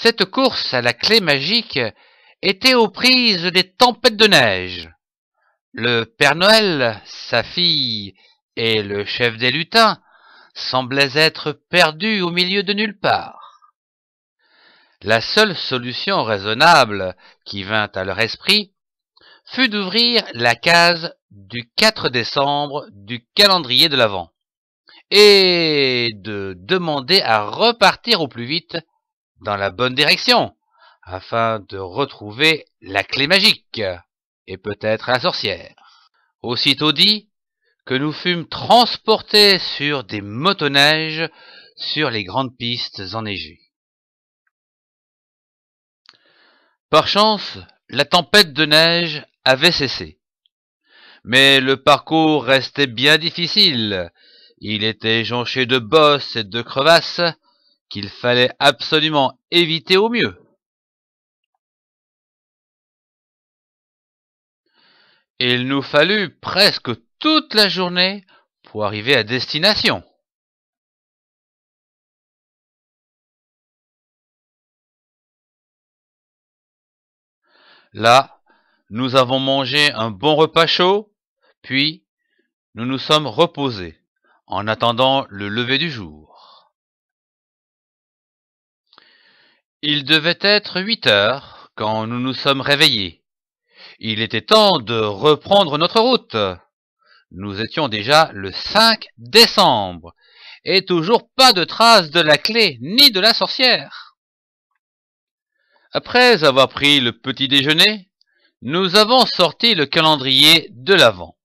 Cette course à la clé magique était aux prises des tempêtes de neige. Le Père Noël, sa fille et le chef des lutins semblaient être perdus au milieu de nulle part. La seule solution raisonnable qui vint à leur esprit fut d'ouvrir la case du 4 décembre du calendrier de l'Avent et de demander à repartir au plus vite dans la bonne direction, afin de retrouver la clé magique, et peut-être la sorcière. Aussitôt dit, que nous fûmes transportés sur des motoneiges sur les grandes pistes enneigées. Par chance, la tempête de neige avait cessé. Mais le parcours restait bien difficile. Il était jonché de bosses et de crevasses, qu'il fallait absolument éviter au mieux. il nous fallut presque toute la journée pour arriver à destination. Là, nous avons mangé un bon repas chaud, puis nous nous sommes reposés en attendant le lever du jour. Il devait être huit heures quand nous nous sommes réveillés. Il était temps de reprendre notre route. Nous étions déjà le 5 décembre, et toujours pas de trace de la clé ni de la sorcière. Après avoir pris le petit déjeuner, nous avons sorti le calendrier de l'avant.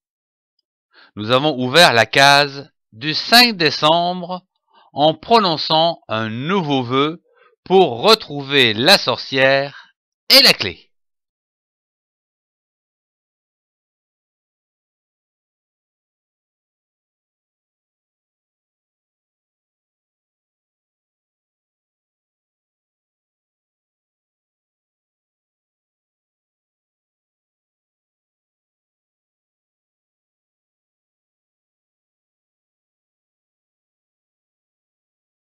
Nous avons ouvert la case du 5 décembre en prononçant un nouveau vœu pour retrouver la sorcière et la clé.